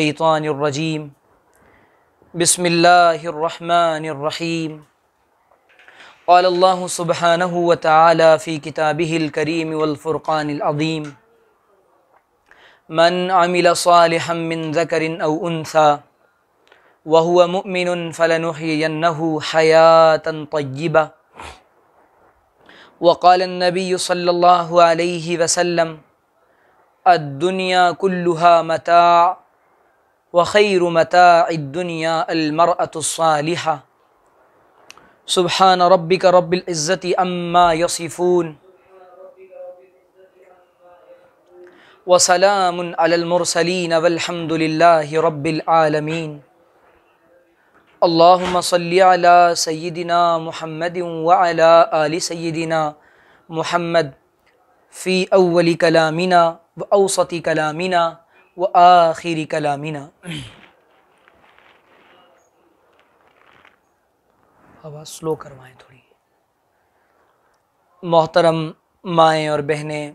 الشيطان الرجيم بسم الله الرحمن الرحيم قال الله سبحانه وتعالى في كتابه الكريم والفرقان العظيم من عمل صالحا من ذكر أو أنثى وهو مؤمن فلنحيينه حياة طيبة وقال النبي صلى الله عليه وسلم الدنيا كلها متاع وخير متاع الدنيا المرأة الصالحة سبحان ربك رب العزة أما يصفون وسلام على المرسلين والحمد لله رب العالمين اللهم صل على سيدنا محمد وعلى آل سيدنا محمد في أول كلامنا وأوسط كلامنا व आखिरी कलामिना आवाज़ स्लो करवाएं थोड़ी मोहतरम माएँ और बहनें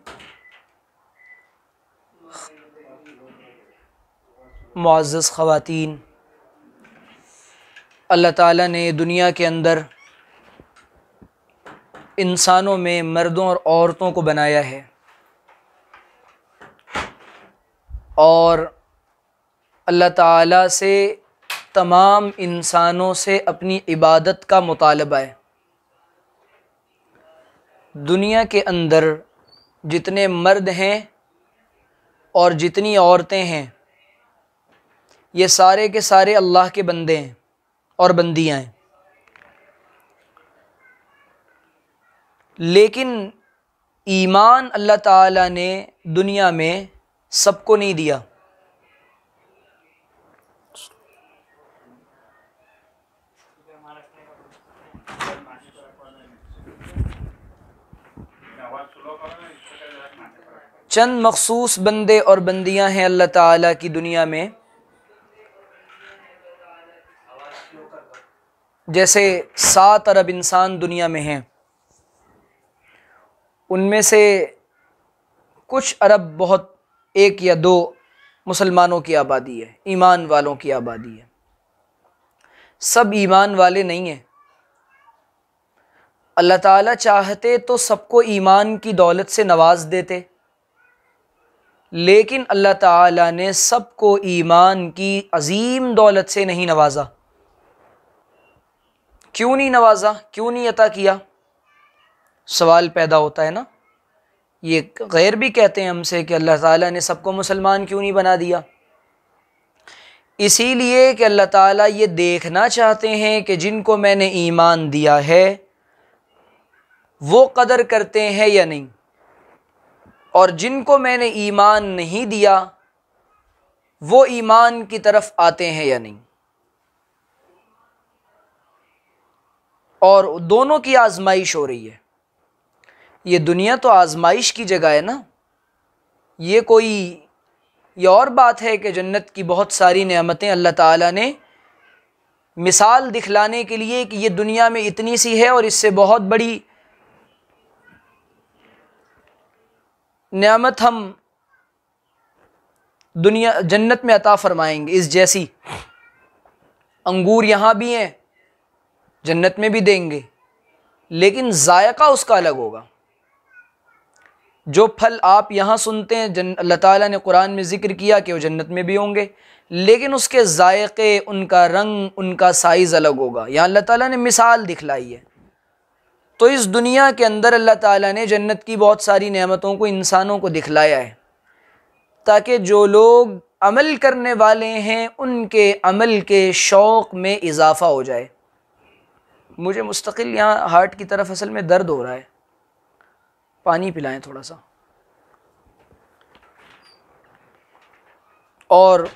मुआज़ ख़वातीन अल्लाह ताला ने दुनिया के अंदर इंसानों में मर्दों और औरतों को बनाया है और अल्लाह ताला से तमाम इंसानों से अपनी इबादत का मुतालबा है दुनिया के अंदर जितने मर्द हैं और जितनी औरतें हैं ये सारे के सारे अल्लाह के बंदे हैं और बंदियाँ हैं लेकिन ईमान अल्लाह ताला ने दुनिया में सबको नहीं दिया चंद मखसूस बंदे और बंदियां हैं अल्लाह ताला की दुनिया में जैसे सात अरब इंसान दुनिया में हैं उनमें से कुछ अरब बहुत एक या दो मुसलमानों की आबादी है ईमान वालों की आबादी है सब ईमान वाले नहीं हैं अल्लाह ताला चाहते तो सबको ईमान की दौलत से नवाज देते लेकिन अल्लाह ताला ने सबको ईमान की अजीम दौलत से नहीं नवाजा क्यों नहीं नवाजा क्यों नहीं अता किया सवाल पैदा होता है ना ये गैर भी कहते हैं हमसे कि अल्लाह ताला ने सबको मुसलमान क्यों नहीं बना दिया इसीलिए कि अल्लाह ताला ये देखना चाहते हैं कि जिनको मैंने ईमान दिया है वो कदर करते हैं या नहीं और जिनको मैंने ईमान नहीं दिया वो ईमान की तरफ आते हैं या नहीं और दोनों की आजमाइश हो रही है ये दुनिया तो आजमाइश की जगह है ना ये कोई ये और बात है कि जन्नत की बहुत सारी नेमतें अल्लाह ताला ने मिसाल दिखलाने के लिए कि ये दुनिया में इतनी सी है और इससे बहुत बड़ी नेमत हम दुनिया जन्नत में अता फरमाएंगे इस जैसी अंगूर यहाँ भी हैं जन्नत में भी देंगे लेकिन जायका उसका अलग होगा जो फल आप यहाँ सुनते हैं जन अल्लाह ताला ने कुरान में ज़िक्र किया कि वो जन्नत में भी होंगे लेकिन उसके जायक़े उनका रंग उनका साइज़ अलग होगा यहाँ अल्लाह ताला ने मिसाल दिखलाई है तो इस दुनिया के अंदर अल्लाह ताला ने जन्नत की बहुत सारी नेमतों को इंसानों को दिखलाया है ताकि जो लोग अमल करने वाले हैं उनके अमल के शौक़ में इजाफ़ा हो जाए मुझे मुस्तकिल यहाँ हार्ट की तरफ असल में दर्द हो रहा है पानी पिलाएं थोड़ा सा और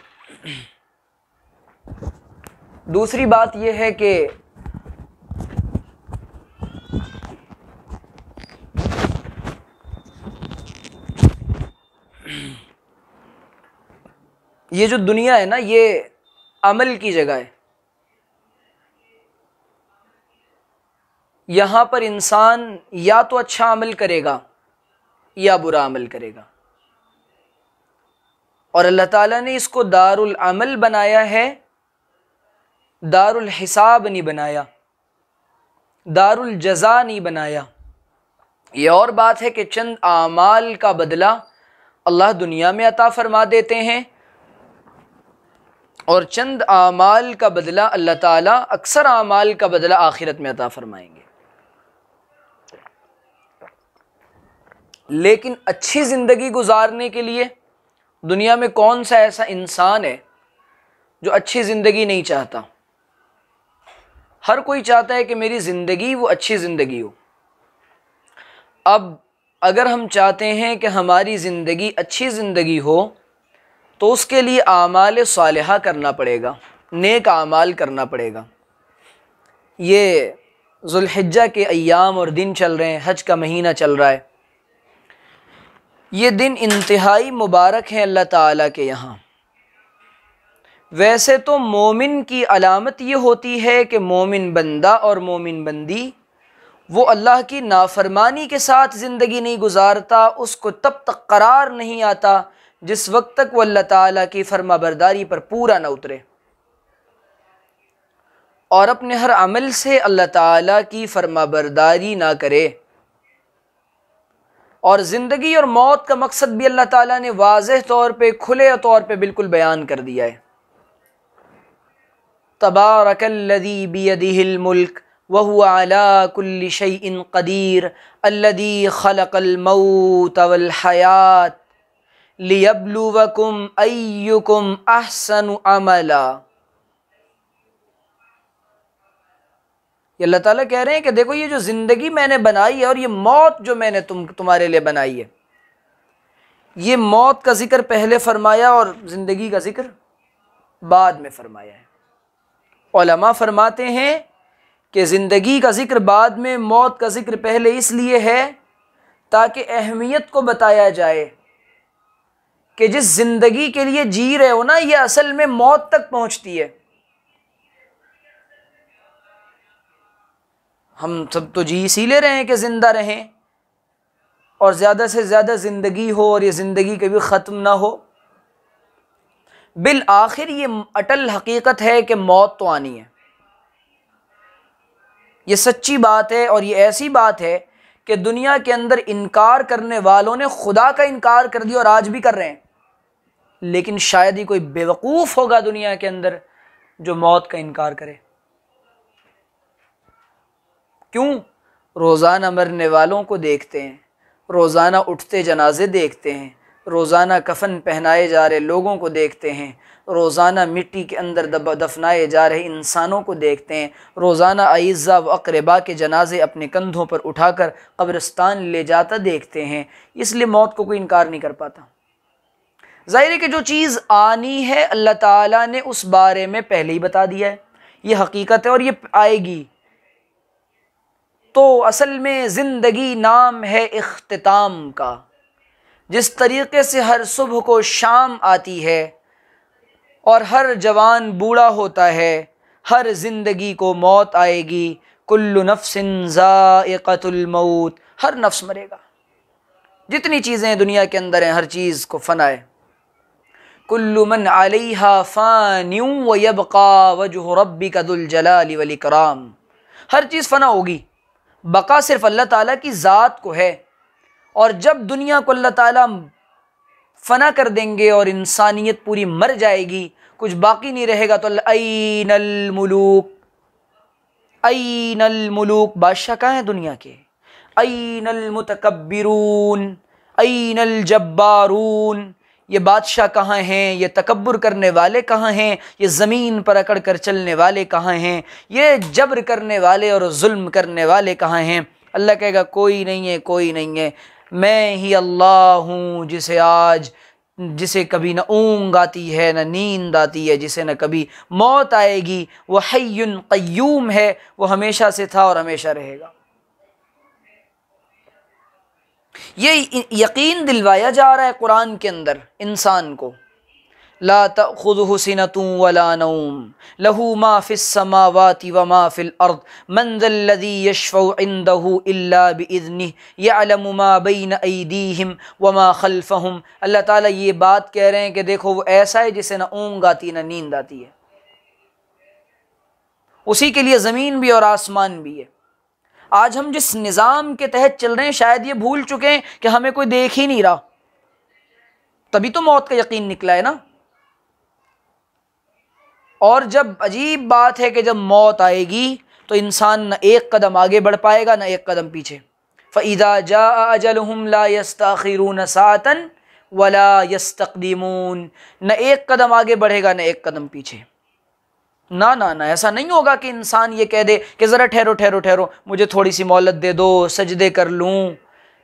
दूसरी बात यह है कि ये जो दुनिया है ना ये अमल की जगह है यहाँ पर इंसान या तो अच्छा अमल करेगा या बुरा अमल करेगा और अल्लाह ताला ने इसको दारुल अमल बनाया है दारुल हिसाब नहीं बनाया दारुल जजा नहीं बनाया ये और बात है कि चंद आमाल का बदला अल्लाह दुनिया में अता फरमा देते हैं और चंद आमाल का बदला अल्लाह ताला अक्सर आमाल का बदला आखिरत में अता फरमाएंगे लेकिन अच्छी ज़िंदगी गुजारने के लिए दुनिया में कौन सा ऐसा इंसान है जो अच्छी ज़िंदगी नहीं चाहता हर कोई चाहता है कि मेरी ज़िंदगी वो अच्छी ज़िंदगी हो अब अगर हम चाहते हैं कि हमारी ज़िंदगी अच्छी ज़िंदगी हो तो उसके लिए आमाल साल करना पड़ेगा नेक आमाल करना पड़ेगा ये जुल्हिजा के अयाम और दिन चल रहे हैं हज का महीना चल रहा है ये दिन इंतहाई मुबारक है अल्लाह ताला के यहाँ वैसे तो मोमिन की अलामत ये होती है कि मोमिन बंदा और मोमिन बंदी वो अल्लाह की नाफरमानी के साथ ज़िंदगी नहीं गुजारता उसको तब तक करार नहीं आता जिस वक्त तक वो अल्लाह ताला की फरमाबरदारी पर पूरा ना उतरे और अपने हर अमल से अल्लाह ताला की फरमाबरदारी ना करे और ज़िंदगी और मौत का मकसद भी अल्लाह ताला ने वाज तौर पर खुले तौर पर बिल्कुल बयान कर दिया है तबारकल्लदी बियदिहिल्मुल्क वहु अला कुल्ल शैइन कदीर अल्लदी खलकलमऊत हयात लियबलुवकुम अयुकुम अहसन अमला ये अल्लाह ताला कह रहे हैं कि देखो ये जो ज़िंदगी मैंने बनाई है और ये मौत जो मैंने तुम तुम्हारे लिए बनाई है ये मौत का ज़िक्र पहले फरमाया और ज़िंदगी का ज़िक्र बाद में फरमाया है ओलमा फरमाते हैं कि ज़िंदगी का ज़िक्र बाद में मौत का ज़िक्र पहले इसलिए है ताकि अहमियत को बताया जाए कि जिस ज़िंदगी के लिए जी रहे हो ना ये असल में मौत तक पहुँचती है हम सब तो जी इसी ले रहे हैं कि ज़िंदा रहें और ज़्यादा से ज़्यादा ज़िंदगी हो और ये ज़िंदगी कभी ख़त्म ना हो बिल आखिर ये अटल हकीकत है कि मौत तो आनी है ये सच्ची बात है और ये ऐसी बात है कि दुनिया के अंदर इनकार करने वालों ने खुदा का इनकार कर दिया और आज भी कर रहे हैं लेकिन शायद ही कोई बेवकूफ़ होगा दुनिया के अंदर जो मौत का इनकार करे क्यों रोज़ाना मरने वालों को देखते हैं रोज़ाना उठते जनाजे देखते हैं रोज़ाना कफन पहनाए जा रहे लोगों को देखते हैं रोज़ाना मिट्टी के अंदर दबा दफनाए जा रहे इंसानों को देखते हैं रोज़ाना आयज़ा व अकरबा के जनाजे अपने कंधों पर उठाकर कब्रस्तान ले जाता देखते हैं इसलिए मौत को कोई इनकार नहीं कर पाता ज़ाहिर है कि जो चीज़ आनी है अल्लाह ताला ने उस बारे में पहले ही बता दिया है ये हकीकत है और ये आएगी तो असल में ज़िंदगी नाम है अख्ताम का जिस तरीके से हर सुबह को शाम आती है और हर जवान बूढ़ा होता है हर ज़िंदगी को मौत आएगी कुल्लु नफ्सिन मौत हर नफ्स मरेगा जितनी चीज़ें दुनिया के अंदर हैं हर चीज़ को फनाए मन आलिहा फ़ान्यूँ व यबका वजह रबी का दुलजलाली वली कराम हर चीज़ फ़ना होगी बका सिर्फ अल्लाह ताला की ज़ात को है और जब दुनिया को अल्लाह ताला फना कर देंगे और इंसानियत पूरी मर जाएगी कुछ बाकी नहीं रहेगा तो अनल मलूक अनल मलूक बादशाह कहाँ हैं दुनिया के अनल मतकबरून नल जब्बारून ये बादशाह कहाँ हैं ये तकबर करने वाले कहाँ हैं ये ज़मीन पर अकड़ कर चलने वाले कहाँ हैं ये जबर करने वाले और जुल्म करने वाले कहाँ हैं अल्लाह कहेगा कोई नहीं है कोई नहीं है मैं ही अल्लाह हूँ जिसे आज जिसे कभी न ऊँग आती है न नींद आती है जिसे न कभी मौत आएगी वह हयन क्यूम है वो हमेशा से था और हमेशा रहेगा ये यकीन दिलवाया जा रहा है कुरान के अंदर इंसान को ला खुद वला नऊम लहू माफिस समावाति व माफिल अर्द मंजल्लदी यशफ़ंदहू इज़नी यलमाबैन ईदीम व मा खलफ़हम अल्लाह ताली ये बात कह रहे हैं कि देखो वो ऐसा है जिसे ना ऊँग आती ना नींद आती है उसी के लिए ज़मीन भी और आसमान भी है आज हम जिस निज़ाम के तहत चल रहे हैं शायद ये भूल चुके हैं कि हमें कोई देख ही नहीं रहा तभी तो मौत का यकीन निकला है ना और जब अजीब बात है कि जब मौत आएगी तो इंसान न एक कदम आगे बढ़ पाएगा ना एक कदम पीछे फ़ैदा जा अजल ला यस्ताखिरून सातन वला यस्तकदीमून न एक कदम आगे बढ़ेगा न एक कदम पीछे ना ना ना ऐसा नहीं होगा कि इंसान ये कह दे कि ज़रा ठहरो ठहरो ठहरो मुझे थोड़ी सी मोहलत दे दो सजदे कर लूँ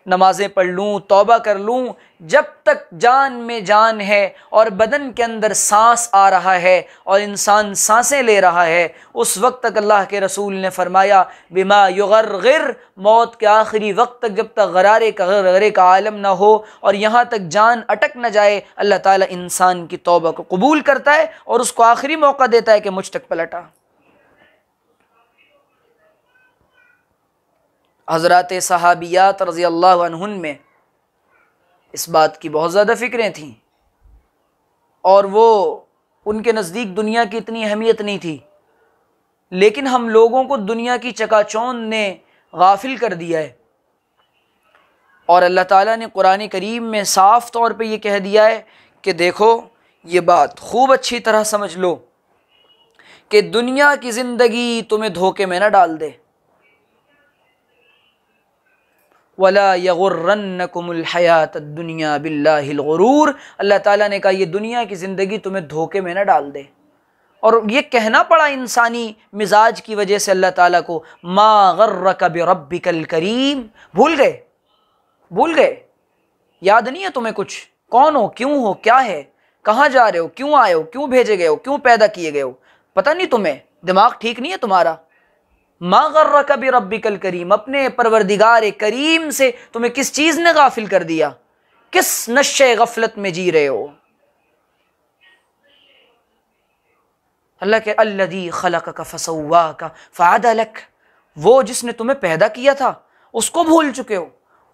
नमाज़ें पढ़ लूँ तोबा कर लूँ जब तक जान में जान है और बदन के अंदर सांस आ रहा है और इंसान सांसें ले रहा है उस वक्त तक अल्लाह के रसूल ने फरमाया बिमा युगर गिर मौत के आखिरी वक्त तक जब तक गरारे का गरारे का आलम ना हो और यहाँ तक जान अटक ना जाए अल्लाह ताला इंसान की तौबा को कबूल करता है और उसको आखिरी मौका देता है कि मुझ तक पलटा हज़रत सहाबियात रज़ी अल्लाह में इस बात की बहुत ज़्यादा फ़िक्रें थीं और वो उनके नज़दीक दुनिया की इतनी अहमियत नहीं थी लेकिन हम लोगों को दुनिया की चकाचौंध ने गाफिल कर दिया है और अल्लाह ताला ने कुरान करीम में साफ़ तौर पे ये कह दिया है कि देखो ये बात खूब अच्छी तरह समझ लो कि दुनिया की ज़िंदगी तुम्हें धोखे में ना डाल दे वला हयात दुनिया गुरूर अल्लाह ताला ने कहा यह दुनिया की ज़िंदगी तुम्हें धोखे में ना डाल दे और ये कहना पड़ा इंसानी मिजाज की वजह से अल्लाह ताला को मा गर्र कब रबिकल करीम भूल गए भूल गए याद नहीं है तुम्हें कुछ कौन हो क्यों हो क्या है कहाँ जा रहे हो क्यों आए हो क्यों भेजे गए हो क्यों पैदा किए गए हो पता नहीं तुम्हें दिमाग ठीक नहीं है तुम्हारा मागर कभी रबी कल करीम अपने परवरदिगार करीम से तुम्हें किस चीज़ ने गाफिल कर दिया किस नशे गफलत में जी रहे हो अल्लाह के अल्लदी खलक का फसवा का फ़ाद अलक वो जिसने तुम्हें पैदा किया था उसको भूल चुके हो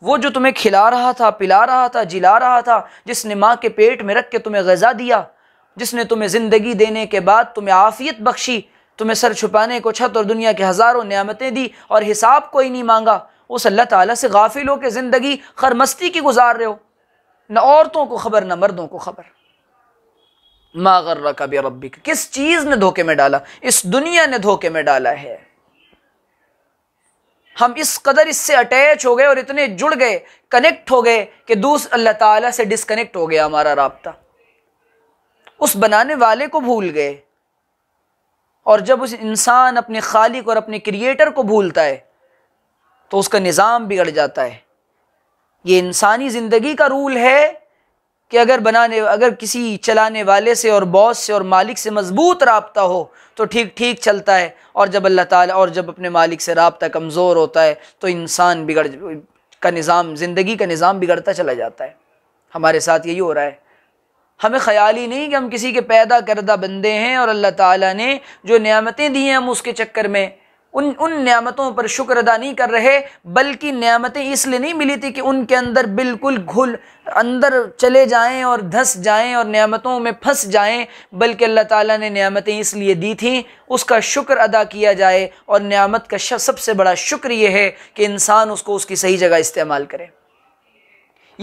वो जो तुम्हें खिला रहा था पिला रहा था जिला रहा था जिसने माँ के पेट में रख के तुम्हें गज़ा दिया जिसने तुम्हें ज़िंदगी देने के बाद तुम्हें आफ़ियत बख्शी तुम्हें तो सर छुपाने को छत और दुनिया के हज़ारों नियामतें दी और हिसाब कोई नहीं मांगा उस अल्लाह ताला से गाफिल हो के ज़िंदगी खरमस्ती की गुजार रहे हो न औरतों को खबर न मर्दों को खबर मागर्र कब रबी किस चीज़ ने धोखे में डाला इस दुनिया ने धोखे में डाला है हम इस कदर इससे अटैच हो गए और इतने जुड़ गए कनेक्ट हो गए कि दूस अल्लाह ताला से डिसकनेक्ट हो गया हमारा रबता उस बनाने वाले को भूल गए और जब उस इंसान अपने खालिक और अपने क्रिएटर को भूलता है तो उसका निज़ाम बिगड़ जाता है ये इंसानी ज़िंदगी का रूल है कि अगर बनाने अगर किसी चलाने वाले से और बॉस से और मालिक से मजबूत रबता हो तो ठीक ठीक चलता है और जब अल्लाह ताला और जब अपने मालिक से रबता कमज़ोर होता है तो इंसान बिगड़ का निज़ाम ज़िंदगी का निज़ाम बिगड़ता चला जाता है हमारे साथ यही हो रहा है हमें ख्याल ही नहीं कि हम किसी के पैदा करदा बंदे हैं और अल्लाह ताला ने जो नियामतें दी हैं हम उसके चक्कर में उन उन नियामतों पर शुक्र अदा नहीं कर रहे बल्कि नियामतें इसलिए नहीं मिली थी कि उनके अंदर बिल्कुल घुल अंदर चले जाएं और धंस जाएं और नियामतों में फंस जाएं बल्कि अल्लाह ताला ने नियामतें इसलिए दी थीं उसका शुक्र अदा किया जाए और नियामत का सबसे बड़ा शुक्र ये है कि इंसान उसको उसकी सही जगह इस्तेमाल करे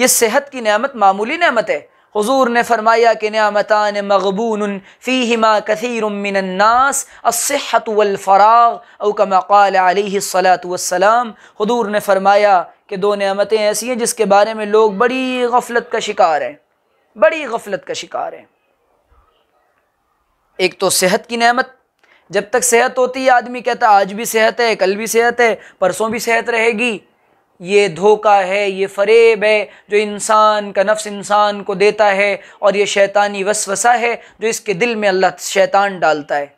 ये सेहत की नियामत मामूली नियामत है हजूर ने फरमाया कि न्यामतान मकबून फ़ीमा कसरनास असहतफ़राग अकमक़ालसलाम हजूर ने फरमाया कि दो नियामतें ऐसी हैं जिसके बारे में लोग बड़ी गफलत का शिकार हैं बड़ी गफलत का शिकार हैं एक तो सेहत की नियामत जब तक सेहत होती है आदमी कहता आज भी सेहत है कल भी सेहत है परसों भी सेहत रहेगी ये धोखा है ये फ़रेब है जो इंसान का नफ्स इंसान को देता है और ये शैतानी वसवसा है जो इसके दिल में अल्लाह शैतान डालता है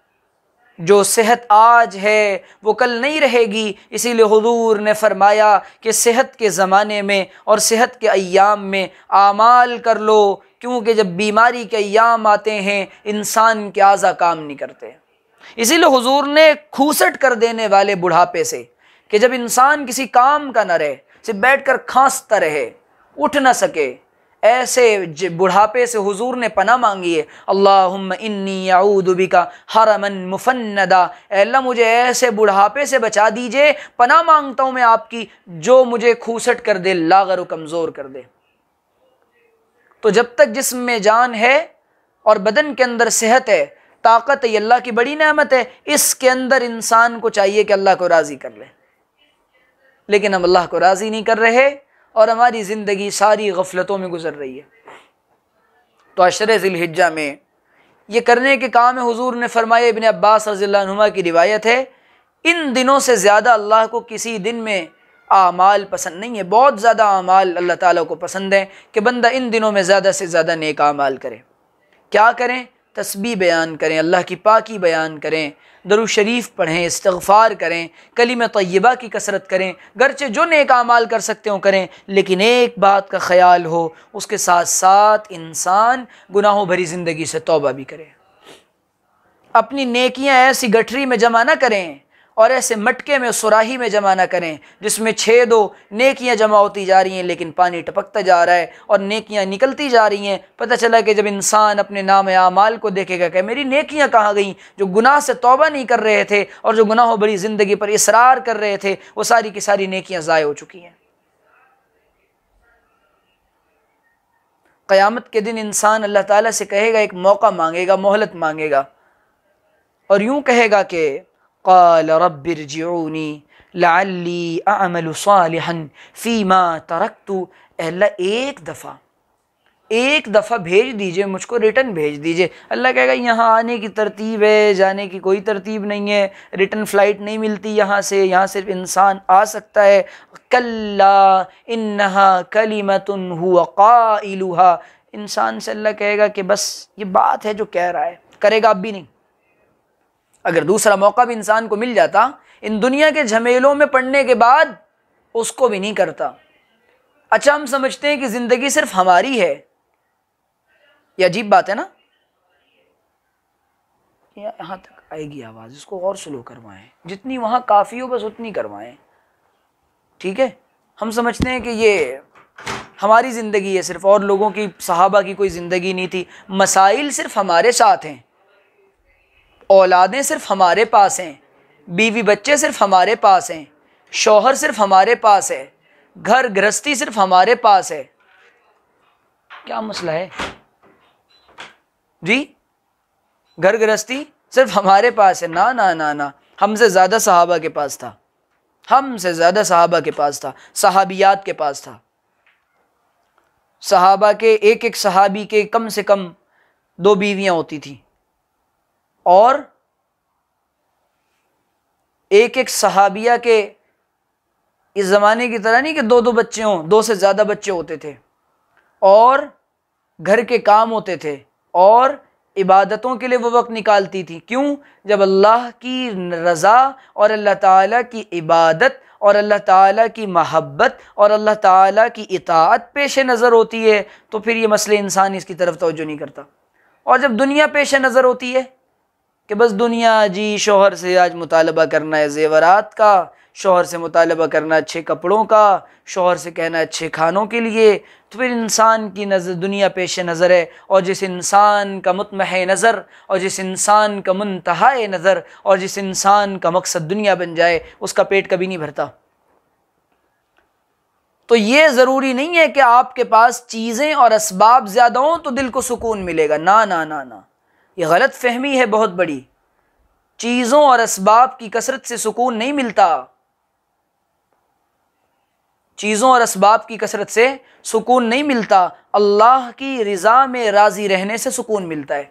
जो सेहत आज है वो कल नहीं रहेगी इसीलिए हुजूर ने फरमाया कि सेहत के ज़माने में और सेहत के अयाम में आमाल कर लो क्योंकि जब बीमारी के अयाम आते हैं इंसान के आज़ा काम नहीं करते इसीलिए हुजूर ने खूसट कर देने वाले बुढ़ापे से कि जब इंसान किसी काम का न रहे सिर्फ बैठ कर खांसता रहे उठ ना सके ऐसे बुढ़ापे से हुजूर ने पना मांगी है अल्लाह इन्नी का हरमन मुफन्नदा अल्लाह मुझे ऐसे बुढ़ापे से बचा दीजिए पना मांगता हूँ मैं आपकी जो मुझे खूसट कर दे लागर कमज़ोर कर दे तो जब तक जिसम में जान है और बदन के अंदर सेहत है ताकत है अल्लाह की बड़ी नेमत है इसके अंदर इंसान को चाहिए कि अल्लाह को राज़ी कर ले लेकिन हम अल्लाह को राज़ी नहीं कर रहे और हमारी ज़िंदगी सारी गफलतों में गुजर रही है तो अशर ज़िलहिजा में ये करने के काम है हुजूर ने फरमाए इबन अब्बास रज़ीमा की रिवायत है इन दिनों से ज़्यादा अल्लाह को किसी दिन में आमाल पसंद नहीं है बहुत ज़्यादा आमाल अल्लाह ताला को पसंद है कि बंदा इन दिनों में ज़्यादा से ज़्यादा नेक आमाल करे क्या करें तस्बी बयान करें अल्लाह की पाकी बयान करें दरु शरीफ पढ़ें इस्तफ़ार करें कलीम तय्यबा की कसरत करें गरचे जो नेक आमाल कर सकते हो करें लेकिन एक बात का ख्याल हो उसके साथ साथ इंसान गुनाहों भरी ज़िंदगी से तोबा भी करें अपनी नेकियां ऐसी गठरी में जमा ना करें और ऐसे मटके में सुराही में जमा ना करें जिसमें छेद हो नेकियाँ जमा होती जा रही हैं लेकिन पानी टपकता जा रहा है और नेकियाँ निकलती जा रही हैं पता चला कि जब इंसान अपने नाम आमाल को देखेगा कि मेरी नेकियाँ कहाँ गई जो गुनाह से तोबा नहीं कर रहे थे और जो गुनाह बड़ी ज़िंदगी पर इसरार कर रहे थे वो सारी की सारी नेकियाँ ज़ाय हो चुकी हैं क़यामत के दिन इंसान अल्लाह ताला से कहेगा एक मौका मांगेगा मोहलत मांगेगा और यूं कहेगा कि قال رب ارجعوني لعلي اعمل صالحا फ़ीमा तरक्तु الا एक दफ़ा एक दफ़ा भेज दीजिए मुझको रिटर्न भेज दीजिए अल्लाह कहेगा यहाँ आने की तरतीब है जाने की कोई तरतीब नहीं है रिटर्न फ़्लाइट नहीं मिलती यहाँ से यहाँ सिर्फ इंसान आ सकता है कल्ला इन्हा कलीमतन हुआ इंसान से अल्लाह कहेगा कि बस ये बात है जो कह रहा है करेगा अब भी नहीं अगर दूसरा मौका भी इंसान को मिल जाता इन दुनिया के झमेलों में पढ़ने के बाद उसको भी नहीं करता अच्छा हम समझते हैं कि ज़िंदगी सिर्फ हमारी है ये अजीब बात है ना यहाँ तक आएगी आवाज़ इसको और स्लो करवाएं जितनी वहाँ काफ़ी हो बस उतनी करवाएं ठीक है हम समझते हैं कि ये हमारी ज़िंदगी है सिर्फ और लोगों की सहाबा की कोई ज़िंदगी नहीं थी मसाइल सिर्फ हमारे साथ हैं औलादें सिर्फ हमारे पास हैं बीवी बच्चे सिर्फ हमारे पास हैं शौहर सिर्फ हमारे पास है घर गृहस्थी सिर्फ हमारे पास है क्या मसला है जी घर गृहस्थी सिर्फ हमारे पास है ना ना ना ना हमसे ज़्यादा सहाबा के पास था हमसे ज़्यादा सहाबा के पास था सहाबियात के पास था सहाबा के एक एक सहाबी के कम से कम दो बीवियाँ होती थी और एक एक सहाबिया के इस ज़माने की तरह नहीं कि दो दो बच्चे हों दो से ज़्यादा बच्चे होते थे और घर के काम होते थे और इबादतों के लिए वो वक्त निकालती थी क्यों जब अल्लाह की रज़ा और अल्लाह ताला की इबादत और अल्लाह ताला की महब्बत और अल्लाह ताला की इताअत पेश नज़र होती है तो फिर ये मसले इंसान इसकी तरफ तोज्जो नहीं करता और जब दुनिया पेश नज़र होती है कि बस दुनिया जी शोहर से आज मुतालबा करना है जेवरात का शोहर से मुतालबा करना अच्छे कपड़ों का शोहर से कहना अच्छे खानों के लिए तो फिर इंसान की नज़र दुनिया पेश नज़र है और जिस इंसान का मतमह नज़र और जिस इंसान का मनतहा नज़र और जिस इंसान का मकसद दुनिया बन जाए उसका पेट कभी नहीं भरता तो ये ज़रूरी नहीं है कि आपके पास चीज़ें और इसबाब ज़्यादा हों तो दिल को सुकून मिलेगा ना ना ना ना ये गलत फहमी है बहुत बड़ी चीज़ों और इसबाब की कसरत से सुकून नहीं मिलता चीज़ों और इसबाब की कसरत से सुकून नहीं मिलता अल्लाह की रज़ा में राज़ी रहने से सुकून मिलता है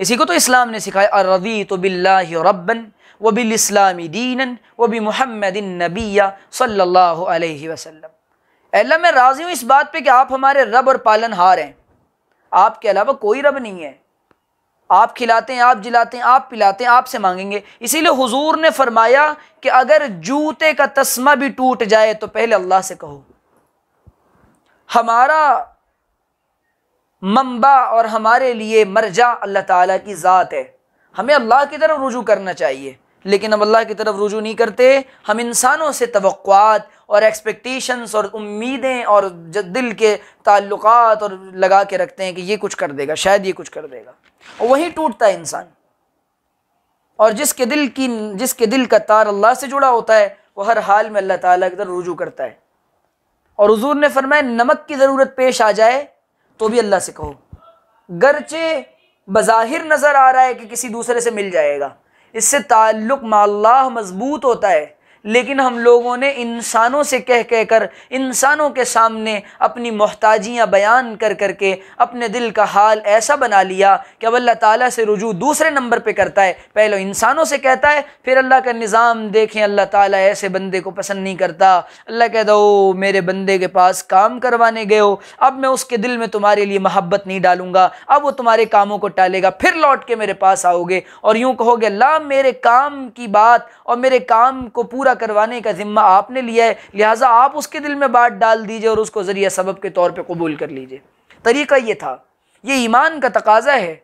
इसी को तो इस्लाम ने सिखाया रवी तो बिल्ला रबन व बिल इस्लामी दीनन व भी महमदिन नबिया सल्ला वसलम अल्लाह मैं राज़ी हूँ इस बात पर कि आप हमारे रब और पालन हार हैं आपके अलावा कोई रब नहीं है आप खिलाते हैं आप जिलाते हैं आप पिलाते हैं आपसे मांगेंगे इसीलिए हुजूर ने फरमाया कि अगर जूते का तस्मा भी टूट जाए तो पहले अल्लाह से कहो हमारा मम्बा और हमारे लिए मरजा अल्लाह ताला की ज़ात है हमें अल्लाह की तरफ रुजू करना चाहिए लेकिन हम अल्लाह की तरफ रुजू नहीं करते हम इंसानों से तवक़ात और एक्सपेक्टेशंस और उम्मीदें और दिल के ताल्लुकात और लगा के रखते हैं कि ये कुछ कर देगा शायद ये कुछ कर देगा वहीं टूटता है इंसान और जिसके दिल की जिसके दिल का तार अल्लाह से जुड़ा होता है वह हर हाल में अल्लाह ताला की तरफ रुजू करता है और हजूर ने फरमाया नमक की ज़रूरत पेश आ जाए तो भी अल्लाह से कहो गरचे बज़ाहिर नज़र आ रहा है कि किसी दूसरे से मिल जाएगा इससे ताल्लुक़ माल्लाह मजबूत होता है लेकिन हम लोगों ने इंसानों से कह कह कर इंसानों के सामने अपनी मोहताजियाँ बयान कर कर के अपने दिल का हाल ऐसा बना लिया कि अब अल्लाह ताला से रुजू दूसरे नंबर पे करता है पहले इंसानों से कहता है फिर अल्लाह का निज़ाम देखें अल्लाह ताला ऐसे बंदे को पसंद नहीं करता अल्लाह कहता ओ मेरे बंदे के पास काम करवाने गए हो अब मैं उसके दिल में तुम्हारे लिए मोहब्बत नहीं डालूंगा अब वो तुम्हारे कामों को टालेगा फिर लौट के मेरे पास आओगे और यूँ कहोगे अल्लाह मेरे काम की बात और मेरे काम को पूरा पूरा करवाने का ज़िम्मा आपने लिया है लिहाजा आप उसके दिल में बात डाल दीजिए और उसको ज़रिया सबब के तौर पर कबूल कर लीजिए तरीका ये था ये ईमान का तकाजा है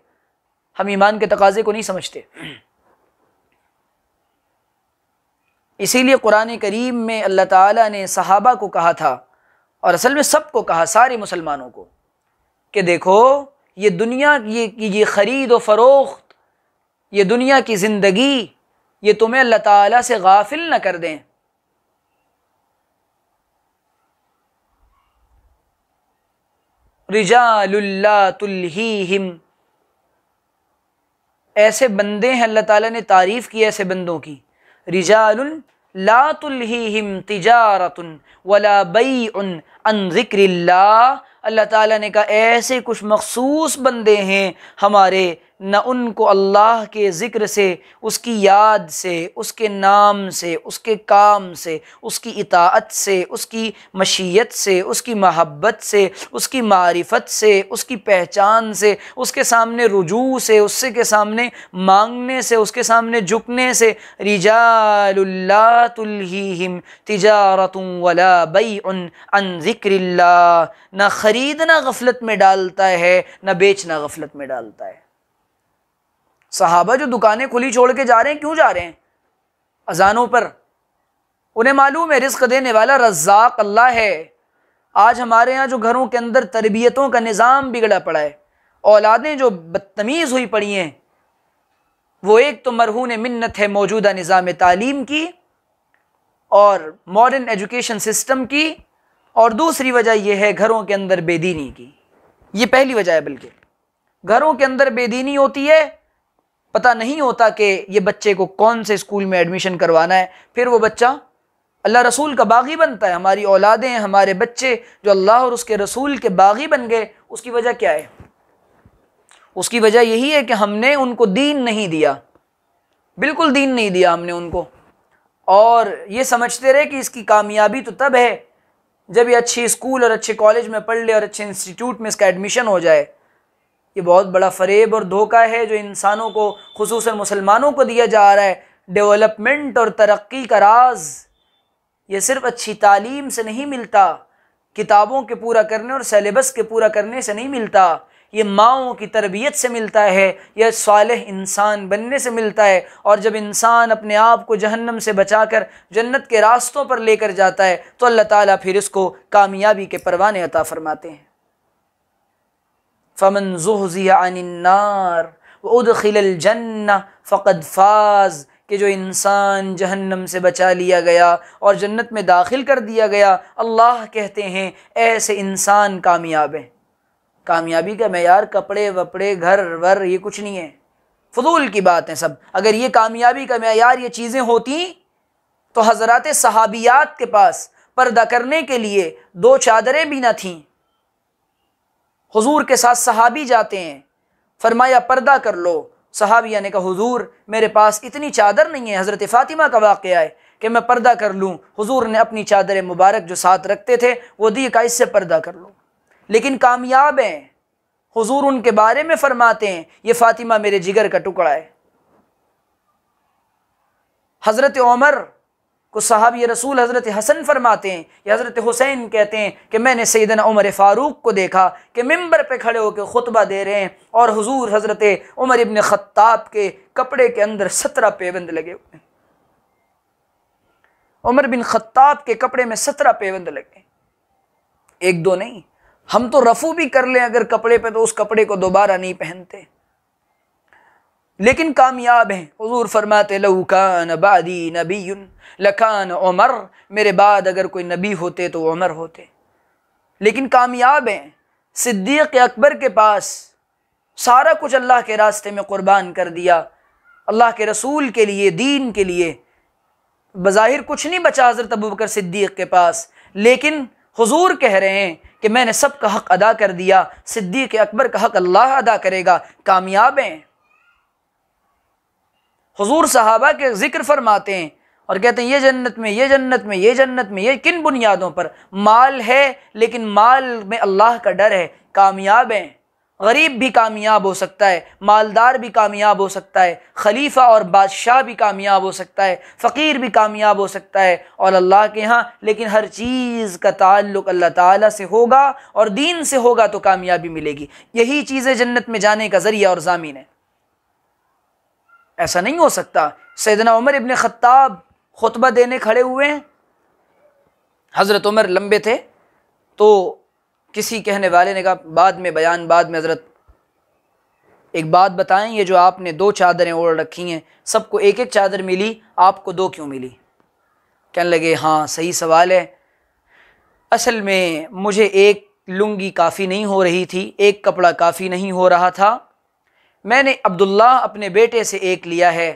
हम ईमान के तकाजे को नहीं समझते इसीलिए कुरान करीम में अल्लाह ताला ने सहाबा को कहा था और असल में सबको कहा सारे मुसलमानों को कि देखो ये दुनिया ये ये ख़रीद व फरोख्त ये दुनिया की ज़िंदगी ये तुम्हें अल्लाह ताला से गाफिल ना कर दें रिजाल्ला ऐसे बंदे हैं अल्लाह ताला ने तारीफ़ की ऐसे बंदों की रिजाल ला तुल्हीम तिजारतन वला बई अन ज़िक्रिल्ला अल्लाह ताला ने कहा ऐसे कुछ मखसूस बंदे हैं हमारे न उनको अल्लाह के ज़िक्र से उसकी याद से उसके नाम से उसके काम से उसकी इताअत से उसकी मशीयत से उसकी महब्बत से उसकी मारिफत से उसकी पहचान से उसके सामने रुजू से उससे के सामने मांगने से उसके सामने झुकने से रिजाल्लाम तजारत वला बई उन अन ज़िक्र न ख़रीदना गफलत में डालता है न बेचना गफलत में डालता है सहाबा जो दुकानें खुली छोड़ के जा रहे हैं क्यों जा रहे हैं अजानों पर उन्हें मालूम है रिस्क देने वाला रज़ाक अल्लाह है आज हमारे यहाँ जो घरों के अंदर तरबियतों का निज़ाम बिगड़ा पड़ा है औलादें जो बदतमीज़ हुई पड़ी हैं वो एक तो मरहून मन्नत है मौजूदा निज़ाम तालीम की और मॉडर्न एजुकेशन सिस्टम की और दूसरी वजह यह है घरों के अंदर बेदीनी की ये पहली वजह है बल्कि घरों के अंदर बेदीनी होती है पता नहीं होता कि ये बच्चे को कौन से स्कूल में एडमिशन करवाना है फिर वो बच्चा अल्लाह रसूल का बागी बनता है हमारी औलादें हमारे बच्चे जो अल्लाह और उसके रसूल के बागी बन गए उसकी वजह क्या है उसकी वजह यही है कि हमने उनको दीन नहीं दिया बिल्कुल दीन नहीं दिया हमने उनको और ये समझते रहे कि इसकी कामयाबी तो तब है जब ये अच्छे स्कूल और अच्छे कॉलेज में पढ़ ले और अच्छे इंस्टीट्यूट में इसका एडमिशन हो जाए ये बहुत बड़ा फरेब और धोखा है जो इंसानों को खसूस मुसलमानों को दिया जा रहा है डेवलपमेंट और तरक्की का राज ये सिर्फ अच्छी तालीम से नहीं मिलता किताबों के पूरा करने और सेलेबस के पूरा करने से नहीं मिलता ये माओं की तरबियत से मिलता है यह साल इंसान बनने से मिलता है और जब इंसान अपने आप को जहन्नम से बचाकर जन्नत के रास्तों पर लेकर जाता है तो अल्लाह ताला फिर इसको कामयाबी के परवाने अता फरमाते हैं फ़मन وادخل الجنه फ़कद फाज कि जो इंसान जहन्नम से बचा लिया गया और जन्नत में दाखिल कर दिया गया अल्लाह कहते हैं ऐसे इंसान कामयाब हैं कामयाबी का मैार कपड़े वपड़े घर वर ये कुछ नहीं है फजूल की बात है सब अगर ये कामयाबी का मैार ये चीज़ें होती तो हजरत सहाबियात के पास पर्दा करने के लिए दो चादरें भी ना थीं हुजूर के साथ सहाबी जाते हैं फरमाया पर्दा कर लो सहाबिया ने कहा हुजूर मेरे पास इतनी चादर नहीं है हज़रत फ़ातिमा का वाक़ है कि मैं पर्दा कर लूँ हुजूर ने अपनी चादर मुबारक जो साथ रखते थे वो दी का इससे पर्दा कर लो लेकिन कामयाब हैं हुजूर उनके बारे में फरमाते हैं ये फ़ातिमा मेरे जिगर का टुकड़ा है हज़रत उमर को साहब ये रसूल हज़रत हसन फरमाते हैं या हज़रत हुसैन कहते हैं कि मैंने सैदन उमर फ़ारूक को देखा कि मंबर पर खड़े होकर खुतबा दे रहे हैं और हजूर हज़रत उमर इबन ख़त्ताब के कपड़े के अंदर सत्रह पेबंद लगे हुए हैं उमर बिन ख़त्ताब के कपड़े में सत्रह पेवंद लगे एक दो नहीं हम तो रफू भी कर लें अगर कपड़े पे तो उस कपड़े को दोबारा नहीं पहनते लेकिन कामयाब हैं हजूर फरमाते लकान बादी नबी लकान उमर मेरे बाद अगर कोई नबी होते तो उमर होते लेकिन कामयाब हैं सिद्दीक़ अकबर के पास सारा कुछ अल्लाह के रास्ते में क़ुरबान कर दिया अल्लाह के रसूल के लिए दीन के लिए बज़ाहिर कुछ नहीं बचा हज़रत अबू बकर सिद्दीक़ के पास लेकिन हुजूर कह रहे हैं कि मैंने सब का हक़ अदा कर दिया सिद्दीक़ अकबर का हक़ अल्लाह अदा करेगा कामयाब हैं हजूर साहबा के जिक्र फरमाते हैं और कहते हैं ये जन्नत में ये जन्नत में ये जन्नत में ये किन बुनियादों पर माल है लेकिन माल में अल्लाह का डर है कामयाब हैं गरीब भी कामयाब हो सकता है मालदार भी कामयाब हो सकता है खलीफा और बादशाह भी कामयाब हो सकता है फ़कीर भी कामयाब हो सकता है और अल्लाह के यहाँ लेकिन हर चीज़ का ताल्लुक अल्लाह ताला से होगा और दीन से होगा तो कामयाबी मिलेगी यही चीज़ें जन्नत में जाने का ज़रिया और ज़मीन है ऐसा नहीं हो सकता सैदना उमर इबन ख़त्ताब खुतबा देने खड़े हुए हैं हज़रत उमर लंबे थे तो किसी कहने वाले ने कहा बाद में बयान बाद में हज़रत एक बात बताएं ये जो आपने दो चादरें ओढ़ रखी हैं सबको एक एक चादर मिली आपको दो क्यों मिली कहने लगे हाँ सही सवाल है असल में मुझे एक लुंगी काफ़ी नहीं हो रही थी एक कपड़ा काफ़ी नहीं हो रहा था मैंने अब्दुल्ला अपने बेटे से एक लिया है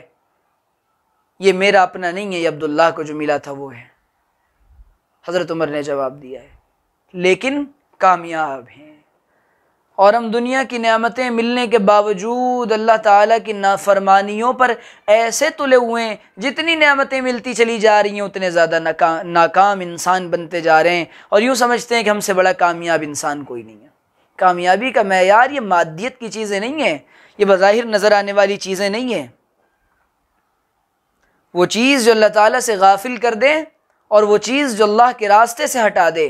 ये मेरा अपना नहीं है ये अब्दुल्ला को जो मिला था वो है हज़रत उमर ने जवाब दिया है लेकिन कामयाब हैं और हम दुनिया की नियामतें मिलने के बावजूद अल्लाह ताला की नाफरमानियों पर ऐसे तुले हुए हैं जितनी नियामतें मिलती चली जा रही हैं उतने ज़्यादा नाका, नाकाम इंसान बनते जा रहे हैं और यूँ समझते हैं कि हमसे बड़ा कामयाब इंसान कोई नहीं है कामयाबी का मैार ये मादियत की चीज़ें नहीं हैं ये बज़ाहिर नज़र आने वाली चीज़ें नहीं हैं वो चीज़ जो अल्लाह ताला से गाफिल कर दे और वो चीज़ जो अल्लाह के रास्ते से हटा दे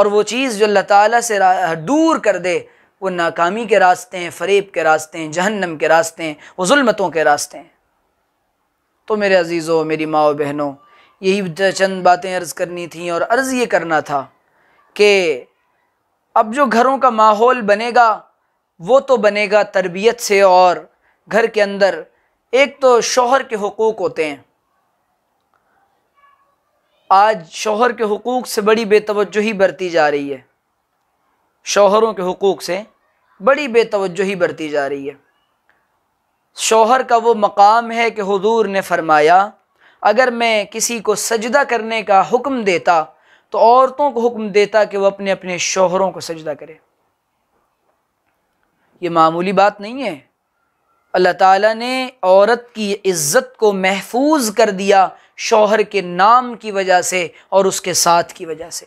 और वो चीज़ जो अल्लाह ताला से दूर कर दे वो नाकामी के रास्ते हैं फरेब के रास्ते हैं जहन्नम के रास्ते हैं वो जुल्मतों के रास्ते हैं तो मेरे अजीज़ों मेरी माओ बहनों यही चंद बातें अर्ज़ करनी थी और अर्ज़ ये करना था कि अब जो घरों का माहौल बनेगा वो तो बनेगा तरबियत से और घर के अंदर एक तो शोहर के हकूक़ होते हैं आज शोहर के हकूक़ से बड़ी बेतवजही बरती जा रही है शोहरों के हकूक़ से बड़ी बेतवजही बरती जा रही है शोहर का वो मकाम है कि हुजूर ने फरमाया अगर मैं किसी को सजदा करने का हुक्म देता तो औरतों को हुक्म देता कि वह अपने अपने शोहरों को सजदा करें ये मामूली बात नहीं है अल्लाह ताला ने औरत की इज़्ज़त को महफूज कर दिया शौहर के नाम की वजह से और उसके साथ की वजह से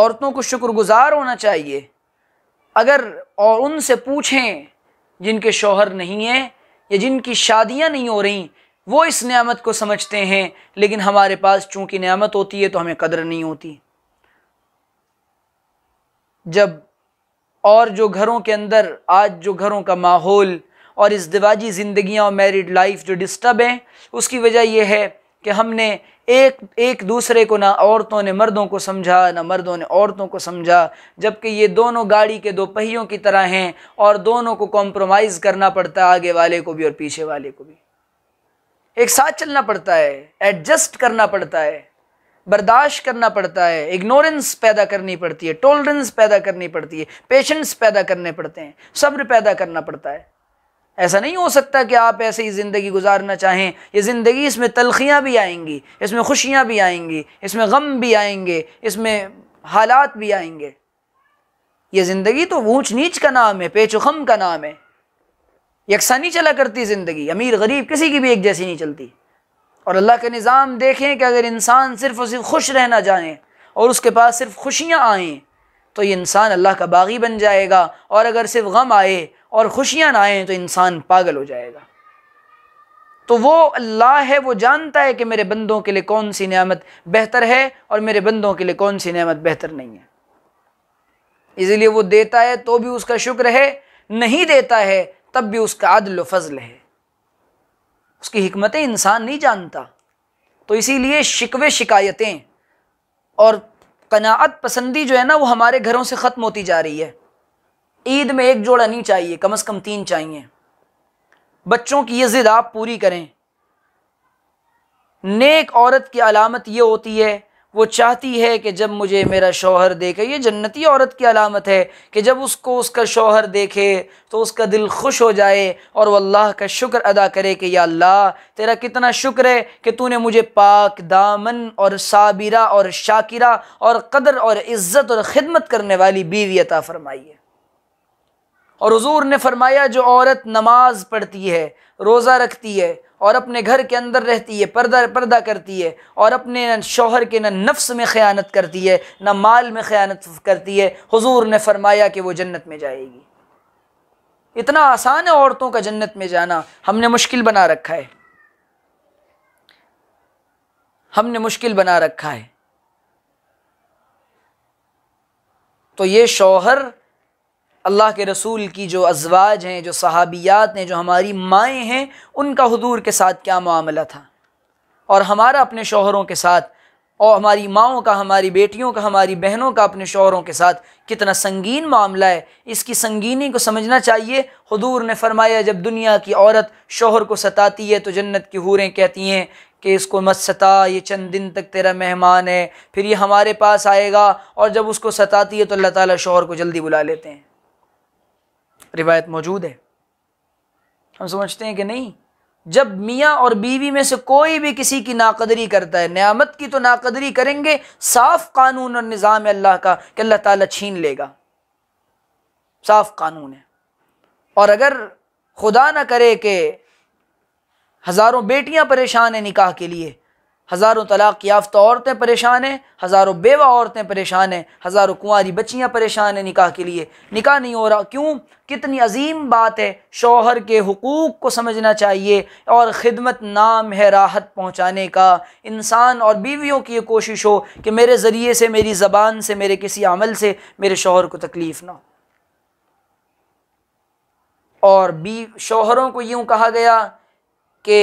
औरतों को शुक्रगुजार होना चाहिए अगर और उनसे पूछें जिनके शौहर नहीं हैं या जिनकी शादियां नहीं हो रही वो इस नियामत को समझते हैं लेकिन हमारे पास चूंकि नियामत होती है तो हमें कदर नहीं होती जब और जो घरों के अंदर आज जो घरों का माहौल और इस दिवाजी ज़िंदगी और मैरिड लाइफ जो डिस्टर्ब हैं उसकी वजह यह है कि हमने एक एक दूसरे को ना औरतों ने मर्दों को समझा ना मर्दों ने औरतों को समझा जबकि ये दोनों गाड़ी के दो पहियों की तरह हैं और दोनों को कॉम्प्रोमाइज़ करना पड़ता है आगे वाले को भी और पीछे वाले को भी एक साथ चलना पड़ता है एडजस्ट करना पड़ता है बर्दाश्त करना पड़ता है इग्नोरेंस पैदा करनी पड़ती है टॉलरेंस पैदा करनी पड़ती है पेशेंस पैदा करने पड़ते हैं सब्र पैदा करना पड़ता है ऐसा नहीं हो सकता कि आप ऐसे ही ज़िंदगी गुजारना चाहें ये ज़िंदगी इसमें तलखियाँ भी आएंगी इसमें खुशियाँ भी आएंगी इसमें गम भी आएंगे इसमें हालात भी आएंगे ये ज़िंदगी तो ऊँच नीच का नाम है पेचुखम का नाम है यकसा नहीं चला करती ज़िंदगी अमीर गरीब किसी की भी एक जैसी नहीं चलती और अल्लाह के निज़ाम देखें कि अगर इंसान सिर्फ और सिर्फ खुश रहना जाने और उसके पास सिर्फ खुशियाँ आएँ तो ये इंसान अल्लाह का बागी बन जाएगा और अगर सिर्फ गम आए और खुशियाँ ना आएँ तो इंसान पागल हो जाएगा तो वो अल्लाह है वो जानता है कि मेरे बंदों के लिए कौन सी नियामत बेहतर है और मेरे बंदों के लिए कौन सी नियामत बेहतर नहीं है इसलिए वो देता है तो भी उसका शुक्र है नहीं देता है तब भी उसका अदल फजल है उसकी हमत इंसान नहीं जानता तो इसीलिए शिकवे शिकायतें और कनात पसंदी जो है ना वो हमारे घरों से ख़त्म होती जा रही है ईद में एक जोड़ा नहीं चाहिए कम से कम तीन चाहिए बच्चों की ये ज़िद आप पूरी करें नेक औरत की अलामत ये होती है वो चाहती है कि जब मुझे मेरा शोहर देखे ये जन्नती औरत की अलामत है कि जब उसको उसका शोहर देखे तो उसका दिल खुश हो जाए और वह अल्लाह का शुक्र अदा करे कि या अल्लाह तेरा कितना शुक्र है कि तूने मुझे पाक दामन और साबिरा और शाकिरा और कदर और इज़्ज़त और ख़िदमत करने वाली बीवी अता फरमाई है और हजूर ने फरमाया जो औरत नमाज पढ़ती है रोज़ा रखती है और अपने घर के अंदर रहती है पर्दा पर्दा करती है और अपने न शोहर के न नफ्स में ख़यानत करती है न माल में ख़यानत करती है हुजूर ने फरमाया कि वो जन्नत में जाएगी इतना आसान है औरतों का जन्नत में जाना हमने मुश्किल बना रखा है हमने मुश्किल बना रखा है तो ये शौहर अल्लाह के रसूल की जो अजवाज हैं जो सहाबियात हैं जो हमारी माएँ हैं उनका हजूर के साथ क्या मामला था और हमारा अपने शोहरों के साथ और हमारी माओं का हमारी बेटियों का हमारी बहनों का अपने शोहरों के साथ कितना संगीन मामला है इसकी संगीनी को समझना चाहिए हदूर ने फरमाया जब दुनिया की औरत शोहर को सताती है तो जन्नत की हूरें कहती हैं कि इसको मत सता ये चंद दिन तक तेरा मेहमान है फिर ये हमारे पास आएगा और जब उसको सताती है तो अल्लाह ताला शोहर को जल्दी बुला लेते हैं रिवायत मौजूद है हम समझते हैं कि नहीं जब मियाँ और बीवी में से कोई भी किसी की नाकदरी करता है न्यामत की तो नाकदरी करेंगे साफ कानून और निज़ाम है अल्लाह का कि अल्लाह ताला छीन लेगा साफ कानून है और अगर खुदा ना करे कि हज़ारों बेटियां परेशान हैं निकाह के लिए हज़ारों तलाक़ याफ़्त तो औरतें परेशान हैं हज़ारों बेवा औरतें परेशान हैं हज़ारों कुंवारी बच्चियाँ परेशान हैं निकाह के लिए निकाह नहीं हो रहा क्यों कितनी अजीम बात है शोहर के हकूक़ को समझना चाहिए और ख़िदमत नाम है राहत पहुँचाने का इंसान और बीवियों की ये कोशिश हो कि मेरे ज़रिए से मेरी ज़बान से मेरे किसी अमल से मेरे शोहर को तकलीफ़ ना हो और बी शोहरों को यूँ कहा गया कि